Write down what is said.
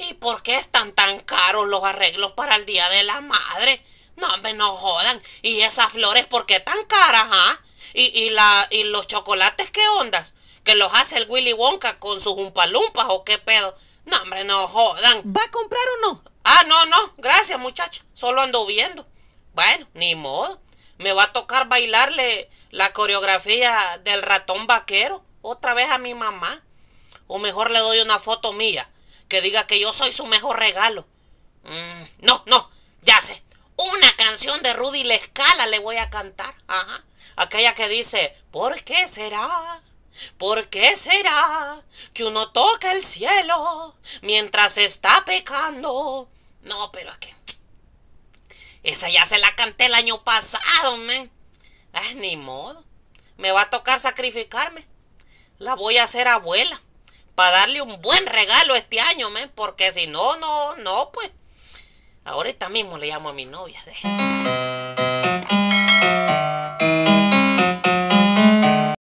¿Y por qué están tan caros los arreglos para el Día de la Madre? No, hombre, no jodan. ¿Y esas flores por qué tan caras, ah? ¿Y, la, ¿Y los chocolates qué ondas? ¿Que los hace el Willy Wonka con sus umpalumpas o qué pedo? No, hombre, no jodan. ¿Va a comprar o no? Ah, no, no. Gracias, muchacha. Solo ando viendo. Bueno, ni modo. Me va a tocar bailarle la coreografía del ratón vaquero otra vez a mi mamá. O mejor le doy una foto mía que diga que yo soy su mejor regalo. Mm, no, no, ya sé. Una canción de Rudy Lescala le voy a cantar. Ajá. Aquella que dice, ¿por qué será? ¿Por qué será que uno toca el cielo mientras está pecando? No, pero es que... Esa ya se la canté el año pasado, men. ah ni modo. Me va a tocar sacrificarme. La voy a hacer abuela para darle un buen regalo este año, men, porque si no, no, no, pues. Ahorita mismo le llamo a mi novia.